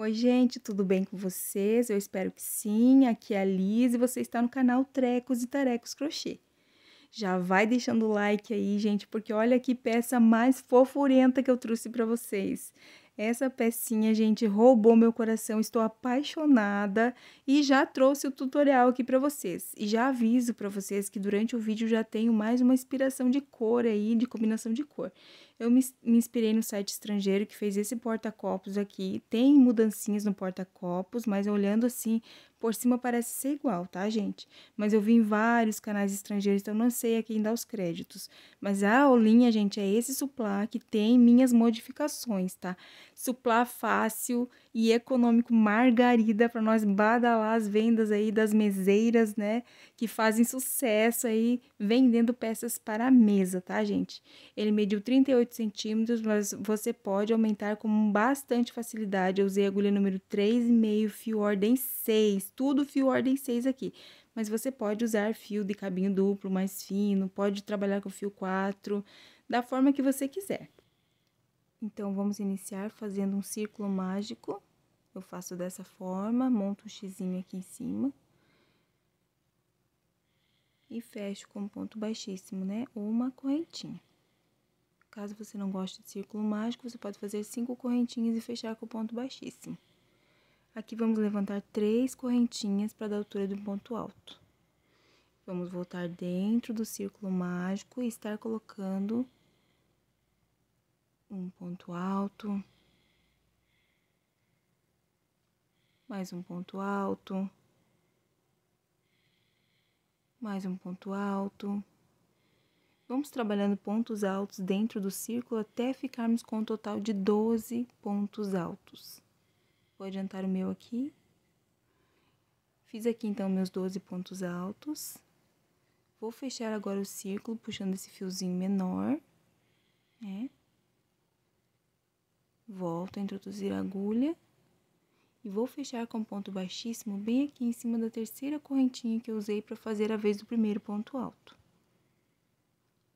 Oi, gente, tudo bem com vocês? Eu espero que sim. Aqui é a Liz e você está no canal Trecos e Tarecos Crochê. Já vai deixando o like aí, gente, porque olha que peça mais fofurenta que eu trouxe para vocês. Essa pecinha, gente, roubou meu coração, estou apaixonada e já trouxe o tutorial aqui para vocês. E já aviso para vocês que durante o vídeo já tenho mais uma inspiração de cor aí, de combinação de cor. Eu me, me inspirei no site estrangeiro que fez esse porta-copos aqui, tem mudancinhas no porta-copos, mas olhando assim por cima parece ser igual, tá, gente? Mas eu vi em vários canais estrangeiros, então não sei a quem dá os créditos. Mas a aulinha, gente, é esse suplá que tem minhas modificações, tá? Suplá fácil e econômico margarida para nós badalar as vendas aí das meseiras, né, que fazem sucesso aí vendendo peças para a mesa, tá, gente? Ele mediu 38 centímetros, mas você pode aumentar com bastante facilidade. Eu usei agulha número 3,5, fio ordem 6, tudo fio ordem 6 aqui. Mas você pode usar fio de cabinho duplo, mais fino, pode trabalhar com fio 4, da forma que você quiser. Então, vamos iniciar fazendo um círculo mágico eu faço dessa forma, monto um xizinho aqui em cima. E fecho com ponto baixíssimo, né? Uma correntinha. Caso você não goste de círculo mágico, você pode fazer cinco correntinhas e fechar com ponto baixíssimo. Aqui vamos levantar três correntinhas para dar altura do ponto alto. Vamos voltar dentro do círculo mágico e estar colocando um ponto alto, mais um ponto alto, mais um ponto alto. Vamos trabalhando pontos altos dentro do círculo até ficarmos com um total de 12 pontos altos. Vou adiantar o meu aqui. Fiz aqui então meus 12 pontos altos. Vou fechar agora o círculo puxando esse fiozinho menor, né? Volto a introduzir a agulha e vou fechar com ponto baixíssimo bem aqui em cima da terceira correntinha que eu usei para fazer a vez do primeiro ponto alto.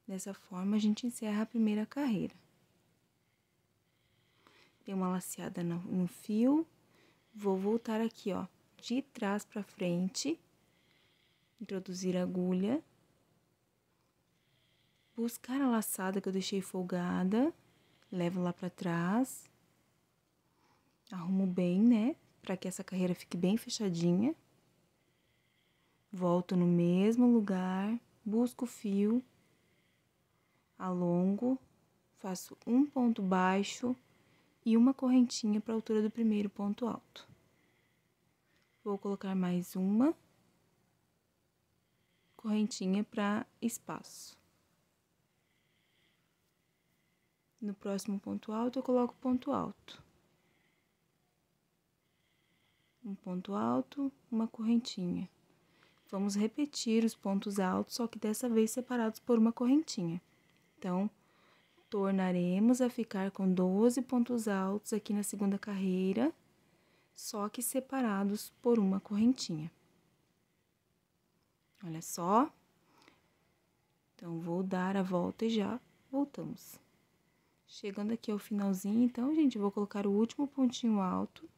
Dessa forma, a gente encerra a primeira carreira. Dei uma laceada no, no fio, vou voltar aqui, ó, de trás para frente, introduzir a agulha, buscar a laçada que eu deixei folgada, levo lá para trás, arrumo bem, né? Para que essa carreira fique bem fechadinha. Volto no mesmo lugar, busco o fio, alongo, faço um ponto baixo e uma correntinha para a altura do primeiro ponto alto. Vou colocar mais uma correntinha para espaço. No próximo ponto alto, eu coloco ponto alto um ponto alto, uma correntinha. Vamos repetir os pontos altos, só que dessa vez separados por uma correntinha. Então, tornaremos a ficar com 12 pontos altos aqui na segunda carreira, só que separados por uma correntinha. Olha só. Então, vou dar a volta e já voltamos. Chegando aqui ao finalzinho, então, gente, vou colocar o último pontinho alto.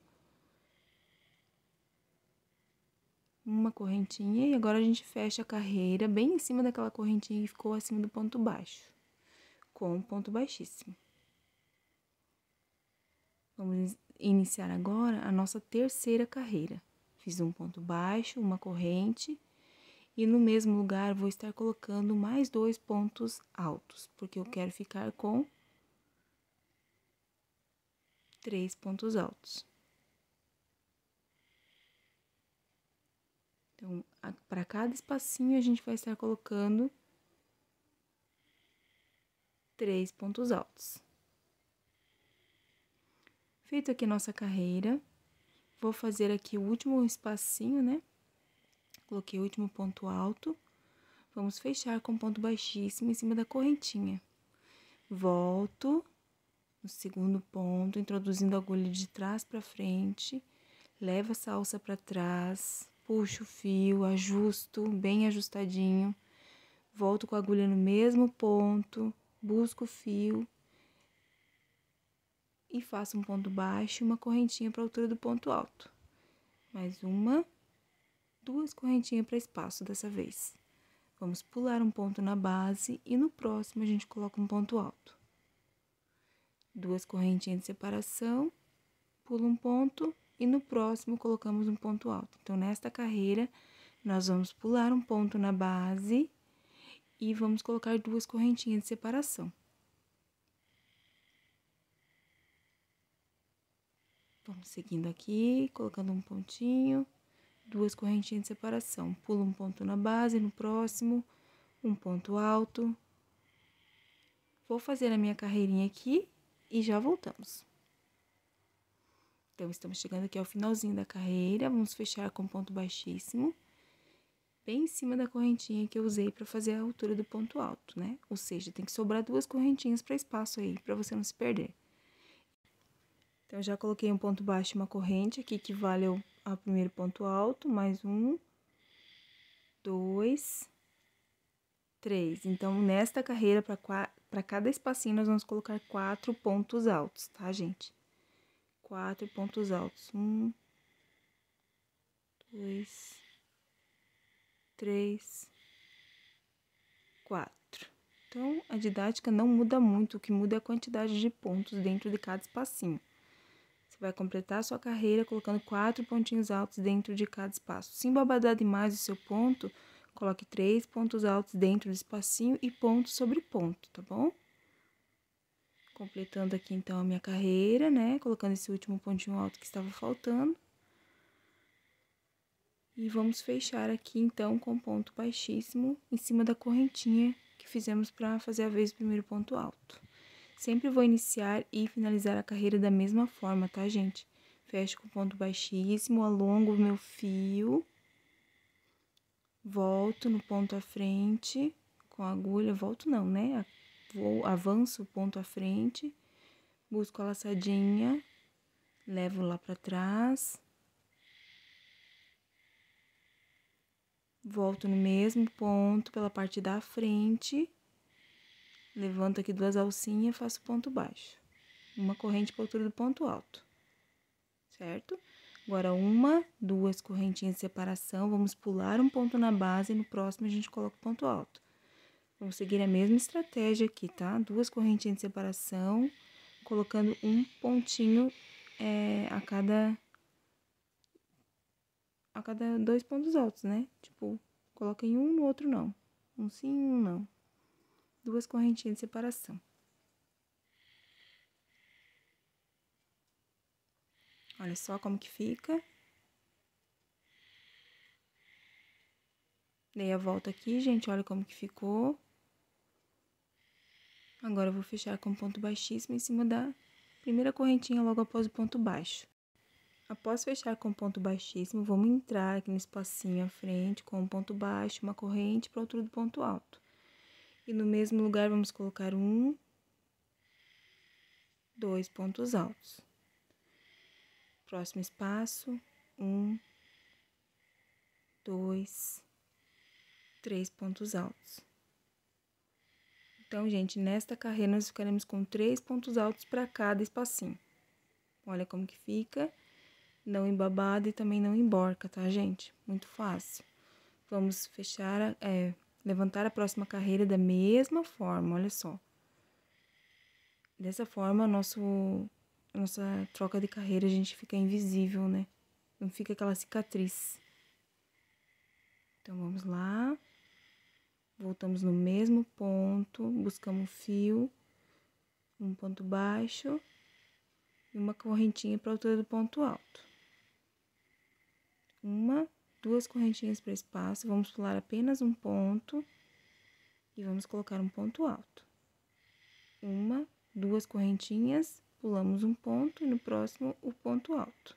uma correntinha e agora a gente fecha a carreira bem em cima daquela correntinha que ficou acima do ponto baixo, com um ponto baixíssimo. Vamos iniciar agora a nossa terceira carreira. Fiz um ponto baixo, uma corrente, e no mesmo lugar vou estar colocando mais dois pontos altos, porque eu quero ficar com três pontos altos. Então, para cada espacinho, a gente vai estar colocando três pontos altos. Feito aqui nossa carreira, vou fazer aqui o último espacinho, né? Coloquei o último ponto alto. Vamos fechar com ponto baixíssimo em cima da correntinha. Volto no segundo ponto, introduzindo a agulha de trás para frente, levo essa alça para trás, puxo o fio, ajusto bem ajustadinho, volto com a agulha no mesmo ponto, busco o fio e faço um ponto baixo e uma correntinha para a altura do ponto alto. Mais uma, duas correntinhas para espaço dessa vez. Vamos pular um ponto na base e no próximo a gente coloca um ponto alto. Duas correntinhas de separação, pulo um ponto, e no próximo colocamos um ponto alto. Então, nesta carreira, nós vamos pular um ponto na base e vamos colocar duas correntinhas de separação. Vamos seguindo aqui, colocando um pontinho, duas correntinhas de separação. Pula um ponto na base, no próximo, um ponto alto. Vou fazer a minha carreirinha aqui e já voltamos. Então, estamos chegando aqui ao finalzinho da carreira. Vamos fechar com ponto baixíssimo. Bem em cima da correntinha que eu usei para fazer a altura do ponto alto, né? Ou seja, tem que sobrar duas correntinhas para espaço aí, para você não se perder. Então, já coloquei um ponto baixo e uma corrente aqui, que vale ao primeiro ponto alto, mais um, dois, três. Então, nesta carreira, para cada espacinho, nós vamos colocar quatro pontos altos, tá, gente? quatro pontos altos. Um, dois, três, quatro. Então, a didática não muda muito, o que muda é a quantidade de pontos dentro de cada espacinho. Você vai completar a sua carreira colocando quatro pontinhos altos dentro de cada espaço. Se embabadar demais o seu ponto, coloque três pontos altos dentro do espacinho e ponto sobre ponto, tá bom? completando aqui então a minha carreira, né? Colocando esse último pontinho alto que estava faltando. E vamos fechar aqui então com ponto baixíssimo em cima da correntinha que fizemos para fazer a vez do primeiro ponto alto. Sempre vou iniciar e finalizar a carreira da mesma forma, tá, gente? Fecho com ponto baixíssimo, alongo o meu fio, volto no ponto à frente com a agulha, volto não, né? vou, avanço o ponto à frente, busco a laçadinha, levo lá para trás, volto no mesmo ponto pela parte da frente, levanto aqui duas alcinhas, faço ponto baixo, uma corrente para altura do ponto alto, certo? Agora, uma, duas correntinhas de separação, vamos pular um ponto na base e no próximo a gente coloca o ponto alto vamos seguir a mesma estratégia aqui, tá? Duas correntinhas de separação, colocando um pontinho é, a cada... A cada dois pontos altos, né? Tipo, coloca em um, no outro não. Um sim, um não. Duas correntinhas de separação. Olha só como que fica. Dei a volta aqui, gente, olha como que ficou. Agora vou fechar com ponto baixíssimo em cima da primeira correntinha logo após o ponto baixo. Após fechar com ponto baixíssimo, vamos entrar aqui no espacinho à frente com um ponto baixo, uma corrente para outro do ponto alto. E no mesmo lugar, vamos colocar um, dois pontos altos. Próximo espaço, um, dois, três pontos altos. Então, gente, nesta carreira nós ficaremos com três pontos altos para cada espacinho. Olha como que fica. Não embabada e também não emborca, tá, gente? Muito fácil. Vamos fechar, é, levantar a próxima carreira da mesma forma, olha só. Dessa forma, a nossa troca de carreira, a gente fica invisível, né? Não fica aquela cicatriz. Então, vamos lá voltamos no mesmo ponto, buscamos um fio, um ponto baixo e uma correntinha para a altura do ponto alto. Uma, duas correntinhas para espaço, vamos pular apenas um ponto e vamos colocar um ponto alto. Uma, duas correntinhas, pulamos um ponto e no próximo o ponto alto.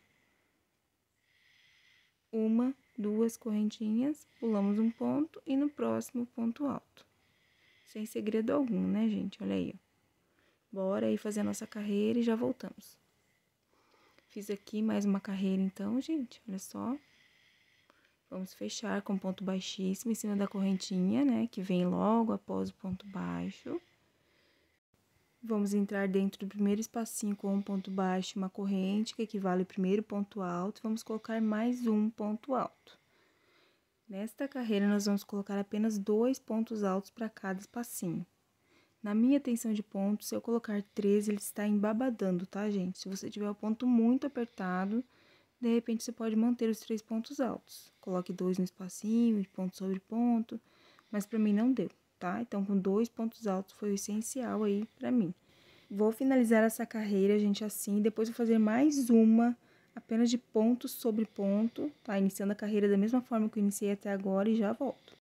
Uma, duas correntinhas, pulamos um ponto e no próximo ponto alto. Sem segredo algum, né, gente? Olha aí, ó. Bora aí fazer a nossa carreira e já voltamos. Fiz aqui mais uma carreira então, gente, olha só. Vamos fechar com ponto baixíssimo em cima da correntinha, né, que vem logo após o ponto baixo. Vamos entrar dentro do primeiro espacinho com um ponto baixo, uma corrente, que equivale ao primeiro ponto alto. Vamos colocar mais um ponto alto. Nesta carreira, nós vamos colocar apenas dois pontos altos para cada espacinho. Na minha tensão de pontos, se eu colocar três ele está embabadando, tá, gente? Se você tiver o ponto muito apertado, de repente você pode manter os três pontos altos. Coloque dois no espacinho, ponto sobre ponto, mas para mim não deu tá? Então, com dois pontos altos foi o essencial aí para mim. Vou finalizar essa carreira, gente, assim. Depois vou fazer mais uma, apenas de ponto sobre ponto, tá? Iniciando a carreira da mesma forma que eu iniciei até agora e já volto.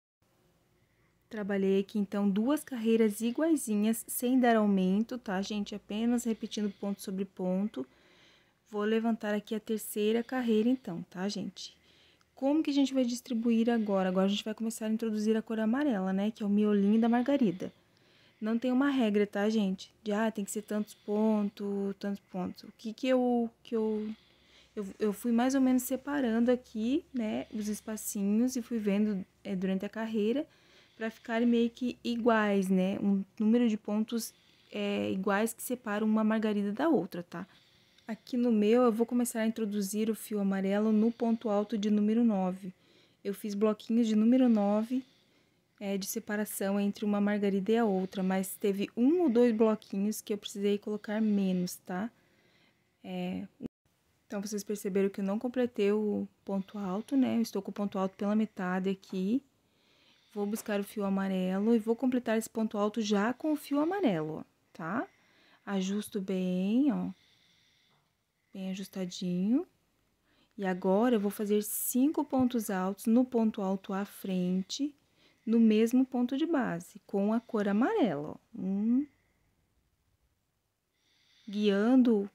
Trabalhei aqui, então, duas carreiras iguaizinhas, sem dar aumento, tá, gente? Apenas repetindo ponto sobre ponto. Vou levantar aqui a terceira carreira, então, tá, gente? Como que a gente vai distribuir agora? Agora a gente vai começar a introduzir a cor amarela, né? Que é o miolinho da margarida. Não tem uma regra, tá, gente? De, ah, tem que ser tantos pontos, tantos pontos. O que que eu... Que eu, eu, eu fui mais ou menos separando aqui, né? Os espacinhos e fui vendo é, durante a carreira para ficarem meio que iguais, né? Um número de pontos é, iguais que separam uma margarida da outra, tá? Aqui no meu, eu vou começar a introduzir o fio amarelo no ponto alto de número 9. Eu fiz bloquinhos de número 9 é, de separação entre uma margarida e a outra, mas teve um ou dois bloquinhos que eu precisei colocar menos, tá? É, então, vocês perceberam que eu não completei o ponto alto, né? Eu estou com o ponto alto pela metade aqui. Vou buscar o fio amarelo e vou completar esse ponto alto já com o fio amarelo, tá? Ajusto bem, ó bem ajustadinho. E agora eu vou fazer cinco pontos altos no ponto alto à frente, no mesmo ponto de base, com a cor amarela, ó. Um, guiando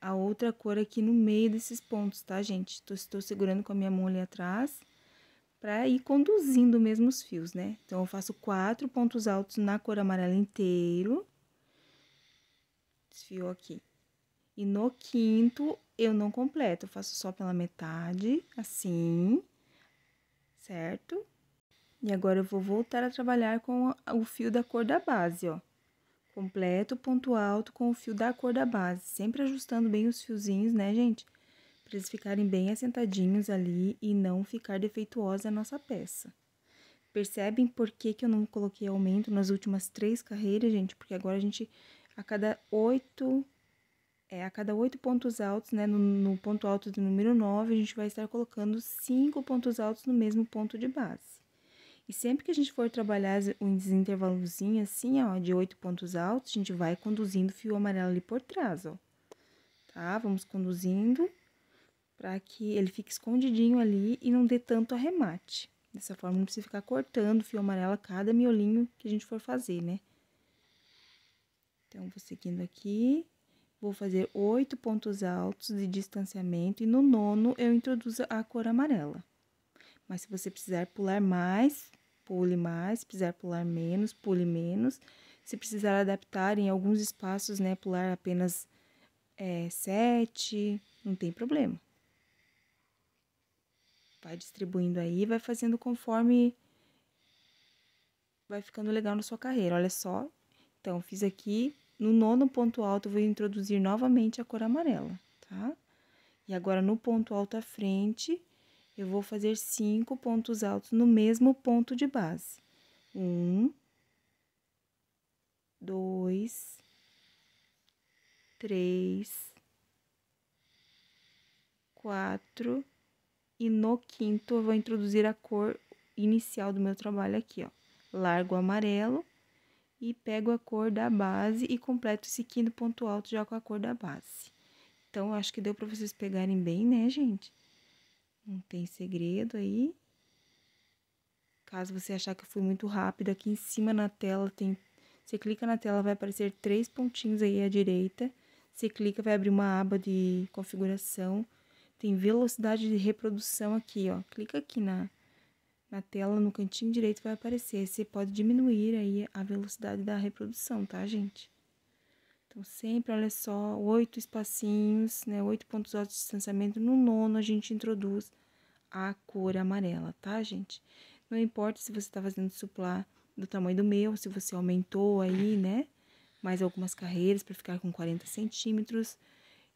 a outra cor aqui no meio desses pontos, tá, gente? Tô, estou segurando com a minha mão ali atrás, para ir conduzindo mesmo os fios, né? Então, eu faço quatro pontos altos na cor amarela inteiro. Desfio aqui. E no quinto, eu não completo, eu faço só pela metade, assim, certo? E agora eu vou voltar a trabalhar com o fio da cor da base, ó. Completo o ponto alto com o fio da cor da base, sempre ajustando bem os fiozinhos, né, gente? Pra eles ficarem bem assentadinhos ali e não ficar defeituosa a nossa peça. Percebem por que, que eu não coloquei aumento nas últimas três carreiras, gente? Porque agora a gente, a cada oito é, a cada oito pontos altos, né, no, no, ponto alto do número 9, a gente vai estar colocando cinco pontos altos no mesmo ponto de base. E sempre que a gente for trabalhar uns intervalozinhos assim, ó, de oito pontos altos, a gente vai conduzindo o fio amarelo ali por trás, ó. Tá? Vamos conduzindo para que ele fique escondidinho ali e não dê tanto arremate. Dessa forma, não precisa ficar cortando o fio amarelo a cada miolinho que a gente for fazer, né? Então, vou seguindo aqui vou fazer oito pontos altos de distanciamento e no nono eu introduzo a cor amarela. Mas se você precisar pular mais, pule mais, se precisar pular menos, pule menos. Se precisar adaptar em alguns espaços, né, pular apenas é, sete, não tem problema. Vai distribuindo aí, vai fazendo conforme vai ficando legal na sua carreira. Olha só, então, fiz aqui no nono ponto alto, eu vou introduzir novamente a cor amarela, tá? E agora, no ponto alto à frente, eu vou fazer cinco pontos altos no mesmo ponto de base. Um, dois, três, quatro, e no quinto eu vou introduzir a cor inicial do meu trabalho aqui, ó. Largo amarelo e pego a cor da base e completo esse quinto ponto alto já com a cor da base. Então, acho que deu para vocês pegarem bem, né, gente? Não tem segredo aí. Caso você achar que eu fui muito rápido, aqui em cima na tela tem... Você clica na tela, vai aparecer três pontinhos aí à direita. Você clica, vai abrir uma aba de configuração. Tem velocidade de reprodução aqui, ó. Clica aqui na na tela, no cantinho direito, vai aparecer. Você pode diminuir aí a velocidade da reprodução, tá, gente? Então, sempre, olha só, oito espacinhos, né? Oito pontos altos de distanciamento. No nono, a gente introduz a cor amarela, tá, gente? Não importa se você tá fazendo suplá do tamanho do meu, se você aumentou aí, né? Mais algumas carreiras para ficar com 40 centímetros.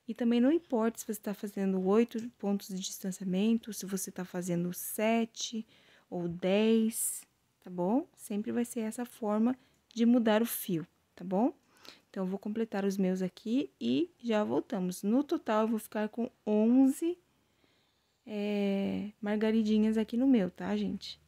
E também não importa se você está fazendo oito pontos de distanciamento, se você está fazendo sete ou 10, tá bom? Sempre vai ser essa forma de mudar o fio, tá bom? Então, eu vou completar os meus aqui e já voltamos. No total, eu vou ficar com 11 é, eh, margaridinhas aqui no meu, tá, gente?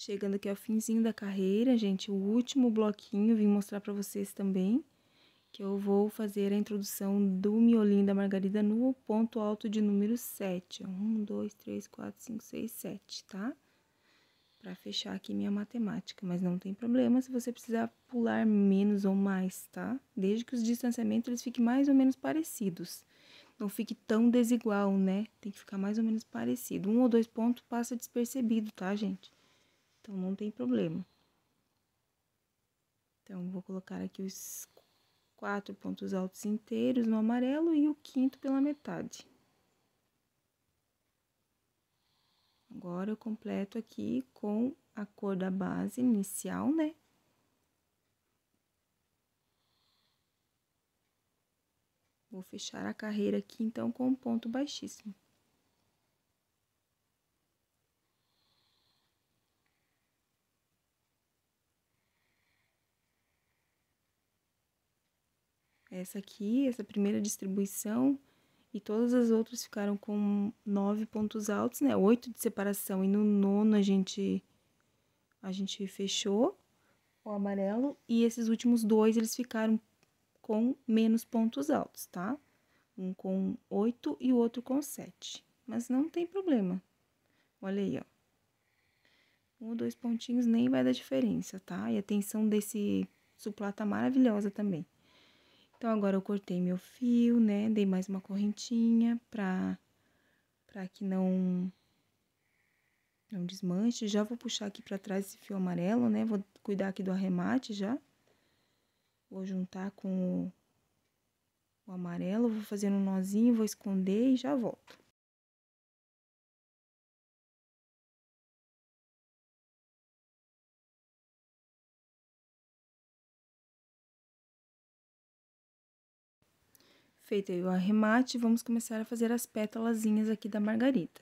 Chegando aqui ao finzinho da carreira, gente, o último bloquinho, vim mostrar para vocês também, que eu vou fazer a introdução do miolinho da margarida no ponto alto de número 7. 1, 2, 3, 4, 5, 6, 7, tá? Para fechar aqui minha matemática, mas não tem problema se você precisar pular menos ou mais, tá? Desde que os distanciamentos eles fiquem mais ou menos parecidos não fique tão desigual, né? Tem que ficar mais ou menos parecido. Um ou dois pontos passa despercebido, tá, gente? Então não tem problema. Então vou colocar aqui os quatro pontos altos inteiros no amarelo e o quinto pela metade. Agora eu completo aqui com a cor da base inicial, né? Vou fechar a carreira aqui, então, com um ponto baixíssimo. Essa aqui, essa primeira distribuição, e todas as outras ficaram com nove pontos altos, né? Oito de separação, e no nono a gente, a gente fechou o amarelo, e esses últimos dois eles ficaram com menos pontos altos, tá? Um com oito e o outro com sete, mas não tem problema. Olha aí, ó. Um ou dois pontinhos nem vai dar diferença, tá? E a tensão desse suplá tá maravilhosa também. Então, agora eu cortei meu fio, né? Dei mais uma correntinha pra, pra que não, não desmanche. Já vou puxar aqui pra trás esse fio amarelo, né? Vou cuidar aqui do arremate já. Vou juntar com o, o amarelo, vou fazer um nozinho, vou esconder e já volto. Feito o arremate, vamos começar a fazer as pétalazinhas aqui da margarita,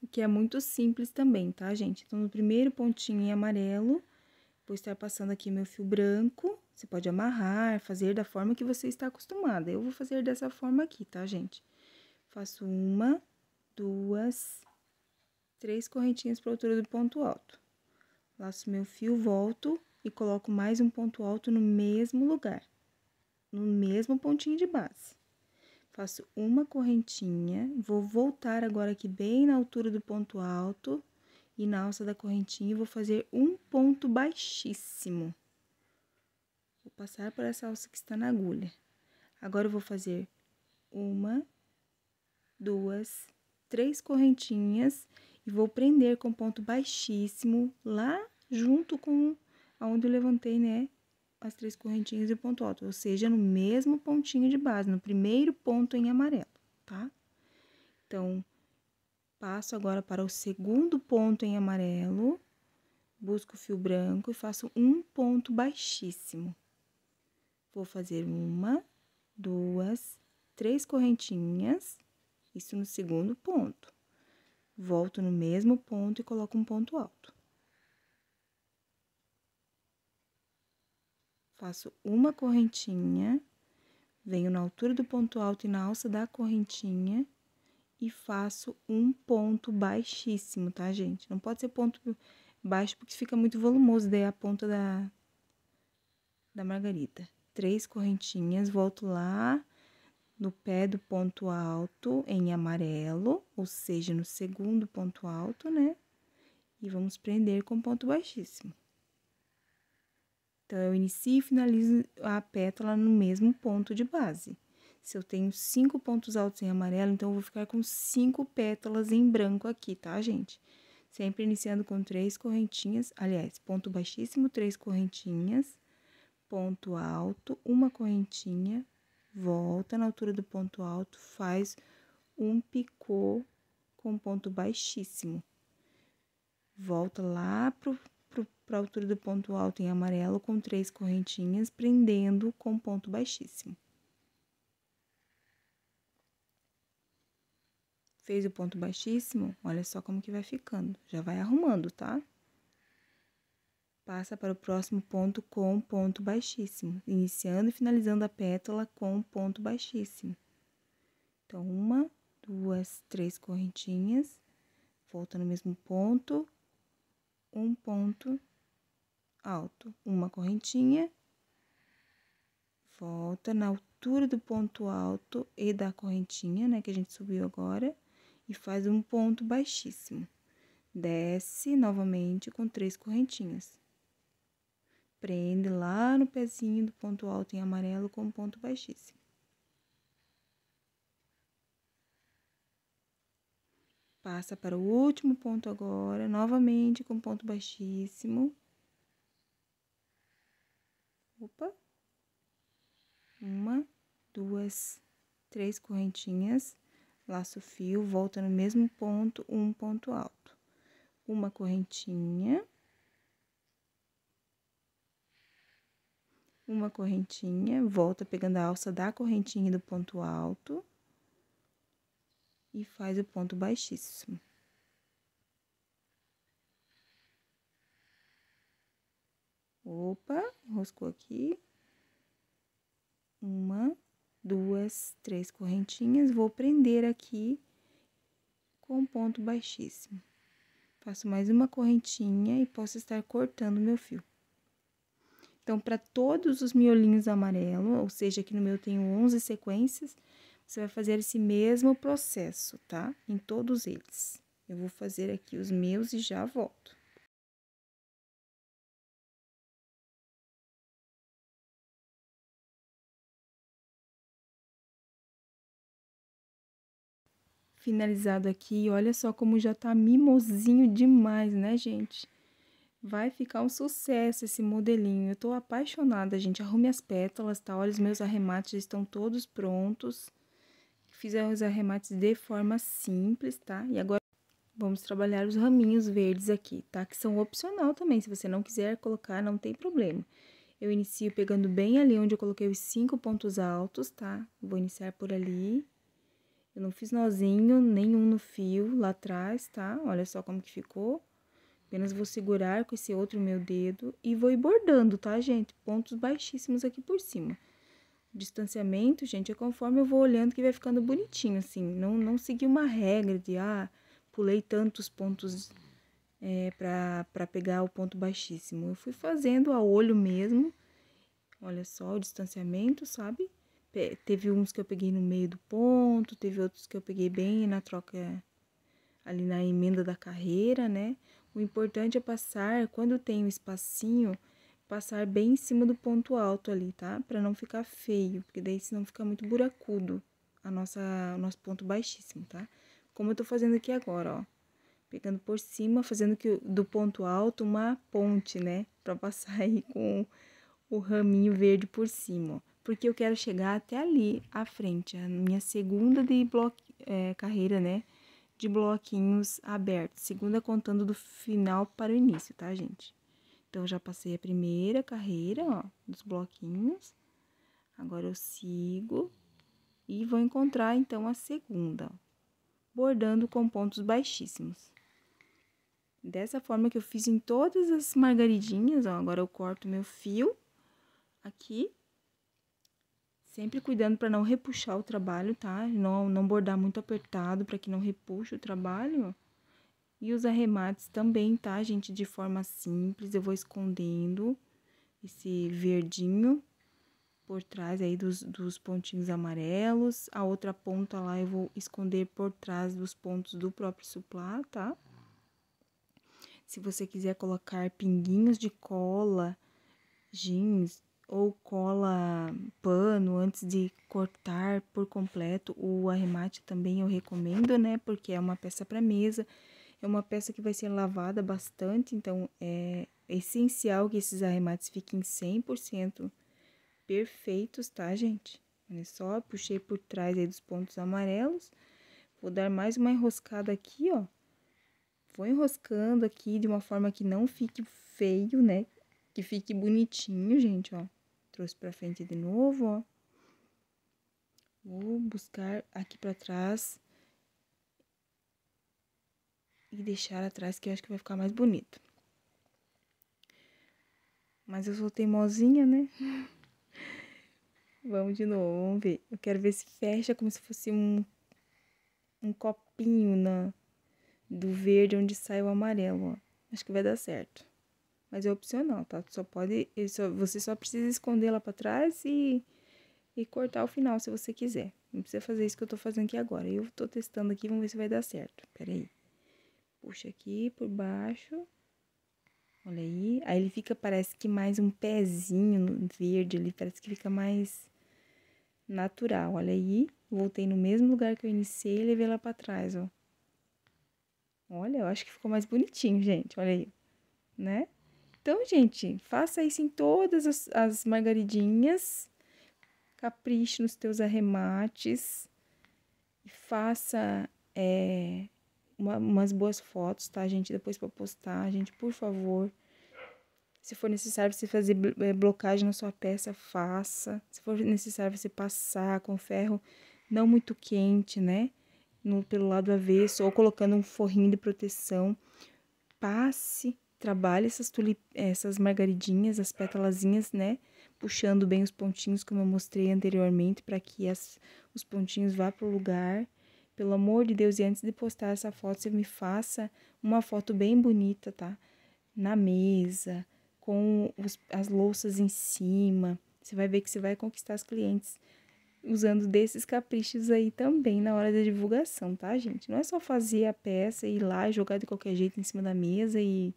O que é muito simples também, tá, gente? Então, no primeiro pontinho em amarelo, vou estar passando aqui meu fio branco. Você pode amarrar, fazer da forma que você está acostumada. Eu vou fazer dessa forma aqui, tá, gente? Faço uma, duas, três correntinhas para a altura do ponto alto. Laço meu fio, volto e coloco mais um ponto alto no mesmo lugar no mesmo pontinho de base. Faço uma correntinha, vou voltar agora aqui bem na altura do ponto alto e na alça da correntinha vou fazer um ponto baixíssimo. Vou passar por essa alça que está na agulha. Agora eu vou fazer uma, duas, três correntinhas e vou prender com ponto baixíssimo lá junto com aonde eu levantei, né, as três correntinhas e o ponto alto, ou seja, no mesmo pontinho de base, no primeiro ponto em amarelo, tá? Então, passo agora para o segundo ponto em amarelo, busco o fio branco e faço um ponto baixíssimo. Vou fazer uma, duas, três correntinhas, isso no segundo ponto. Volto no mesmo ponto e coloco um ponto alto. faço uma correntinha, venho na altura do ponto alto e na alça da correntinha e faço um ponto baixíssimo, tá, gente? Não pode ser ponto baixo porque fica muito volumoso, daí é a ponta da, da margarita. Três correntinhas, volto lá no pé do ponto alto em amarelo, ou seja, no segundo ponto alto, né? E vamos prender com ponto baixíssimo. Então, eu inicio e finalizo a pétala no mesmo ponto de base. Se eu tenho cinco pontos altos em amarelo, então eu vou ficar com cinco pétalas em branco aqui, tá, gente? Sempre iniciando com três correntinhas, aliás, ponto baixíssimo, três correntinhas, ponto alto, uma correntinha, volta na altura do ponto alto, faz um picô com ponto baixíssimo. Volta lá pro para a altura do ponto alto em amarelo com três correntinhas, prendendo com ponto baixíssimo. Fez o ponto baixíssimo, olha só como que vai ficando. Já vai arrumando, tá? Passa para o próximo ponto com ponto baixíssimo, iniciando e finalizando a pétala com ponto baixíssimo. Então, uma, duas, três correntinhas, volta no mesmo ponto, um ponto alto, uma correntinha, volta na altura do ponto alto e da correntinha, né, que a gente subiu agora, e faz um ponto baixíssimo. Desce novamente com três correntinhas. Prende lá no pezinho do ponto alto em amarelo com um ponto baixíssimo. passa para o último ponto agora, novamente com ponto baixíssimo. Opa. Uma, duas, três correntinhas, laço fio, volta no mesmo ponto, um ponto alto. Uma correntinha. Uma correntinha, volta pegando a alça da correntinha do ponto alto e faz o ponto baixíssimo. Opa, enroscou aqui. Uma, duas, três correntinhas. Vou prender aqui com ponto baixíssimo. Faço mais uma correntinha e posso estar cortando meu fio. Então, para todos os miolinhos amarelo, ou seja, aqui no meu tenho 11 sequências, você vai fazer esse mesmo processo, tá? Em todos eles. Eu vou fazer aqui os meus e já volto. finalizado aqui. Olha só como já tá mimosinho demais, né, gente? Vai ficar um sucesso esse modelinho. Eu tô apaixonada, gente. Arrume as pétalas, tá? Olha, os meus arremates já estão todos prontos fiz os arremates de forma simples, tá? E agora vamos trabalhar os raminhos verdes aqui, tá? Que são opcional também, se você não quiser colocar, não tem problema. Eu inicio pegando bem ali onde eu coloquei os cinco pontos altos, tá? Vou iniciar por ali. Eu não fiz nozinho nenhum no fio lá atrás, tá? Olha só como que ficou. Apenas vou segurar com esse outro meu dedo e vou ir bordando, tá, gente? Pontos baixíssimos aqui por cima. Distanciamento, gente, é conforme eu vou olhando que vai ficando bonitinho, assim. Não, não seguir uma regra de, ah, pulei tantos pontos é, para pegar o ponto baixíssimo. Eu fui fazendo a olho mesmo. Olha só o distanciamento, sabe? Pe teve uns que eu peguei no meio do ponto, teve outros que eu peguei bem na troca, ali na emenda da carreira, né? O importante é passar, quando tem um espacinho, passar bem em cima do ponto alto ali, tá? Para não ficar feio, porque daí senão fica muito buracudo a nossa, o nosso ponto baixíssimo, tá? Como eu tô fazendo aqui agora, ó. Pegando por cima, fazendo que do ponto alto uma ponte, né? Pra passar aí com o raminho verde por cima, ó. Porque eu quero chegar até ali à frente, a minha segunda de bloco, é, carreira, né? De bloquinhos abertos. Segunda contando do final para o início, tá, gente? Então, já passei a primeira carreira, ó, dos bloquinhos. Agora, eu sigo e vou encontrar, então, a segunda, bordando com pontos baixíssimos. Dessa forma que eu fiz em todas as margaridinhas, ó, agora eu corto meu fio aqui. Sempre cuidando para não repuxar o trabalho, tá? Não, não bordar muito apertado para que não repuxe o trabalho, ó. E os arremates também, tá, gente? De forma simples, eu vou escondendo esse verdinho por trás aí dos, dos pontinhos amarelos. A outra ponta lá eu vou esconder por trás dos pontos do próprio suplá, tá? Se você quiser colocar pinguinhos de cola jeans ou cola pano antes de cortar por completo o arremate também eu recomendo, né? Porque é uma peça para mesa é uma peça que vai ser lavada bastante, então é essencial que esses arremates fiquem 100% perfeitos, tá, gente? Olha só, puxei por trás aí dos pontos amarelos. Vou dar mais uma enroscada aqui, ó. Vou enroscando aqui de uma forma que não fique feio, né? Que fique bonitinho, gente, ó. Trouxe pra frente de novo, ó. Vou buscar aqui pra trás e deixar atrás, que eu acho que vai ficar mais bonito. Mas eu sou teimosinha, né? Vamos de novo, vamos ver. Eu quero ver se fecha como se fosse um, um copinho na, do verde onde sai o amarelo, ó. Acho que vai dar certo. Mas é opcional, tá? Só pode, só, você só precisa esconder lá para trás e, e cortar o final se você quiser. Não precisa fazer isso que eu tô fazendo aqui agora. Eu tô testando aqui, vamos ver se vai dar certo. Pera aí puxa aqui por baixo. Olha aí. Aí ele fica, parece que mais um pezinho verde ali, parece que fica mais natural. Olha aí. Voltei no mesmo lugar que eu iniciei e levei lá pra trás, ó. Olha, eu acho que ficou mais bonitinho, gente. Olha aí, né? Então, gente, faça isso em todas as, as margaridinhas. Capriche nos teus arremates. E faça é, uma, umas boas fotos, tá, gente? Depois para postar, gente, por favor. Se for necessário você fazer eh, blocagem na sua peça, faça. Se for necessário você passar com ferro não muito quente, né? No, pelo lado avesso, ou colocando um forrinho de proteção. Passe, trabalhe essas, tulip, essas margaridinhas, as pétalazinhas, né? Puxando bem os pontinhos, como eu mostrei anteriormente, para que as, os pontinhos vá para o lugar. Pelo amor de Deus, e antes de postar essa foto, você me faça uma foto bem bonita, tá? Na mesa, com os, as louças em cima. Você vai ver que você vai conquistar os clientes usando desses caprichos aí também na hora da divulgação, tá, gente? Não é só fazer a peça e ir lá e jogar de qualquer jeito em cima da mesa e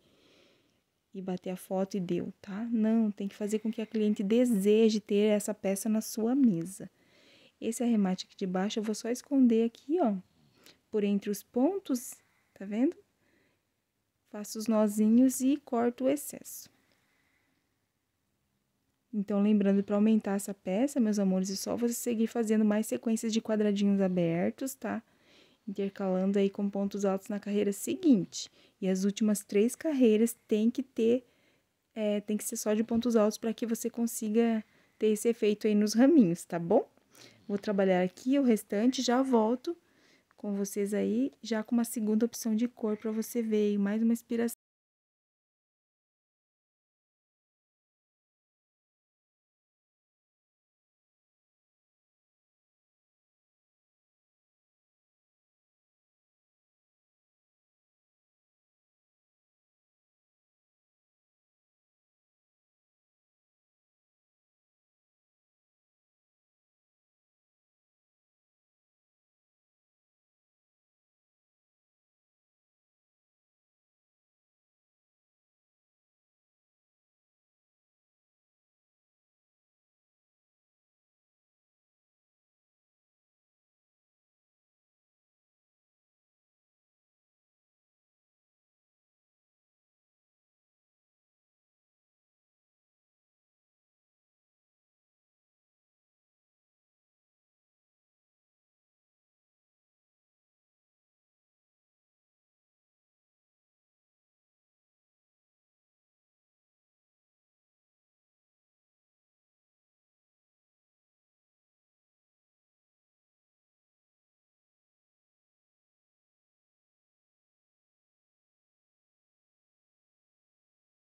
e bater a foto e deu, tá? Não, tem que fazer com que a cliente deseje ter essa peça na sua mesa. Esse arremate aqui de baixo eu vou só esconder aqui, ó, por entre os pontos, tá vendo? Faço os nozinhos e corto o excesso. Então, lembrando, para aumentar essa peça, meus amores, é só você seguir fazendo mais sequências de quadradinhos abertos, tá? Intercalando aí com pontos altos na carreira seguinte. E as últimas três carreiras tem que ter, é, tem que ser só de pontos altos para que você consiga ter esse efeito aí nos raminhos, tá bom? Vou trabalhar aqui o restante, já volto com vocês aí, já com uma segunda opção de cor para você ver. E mais uma inspiração.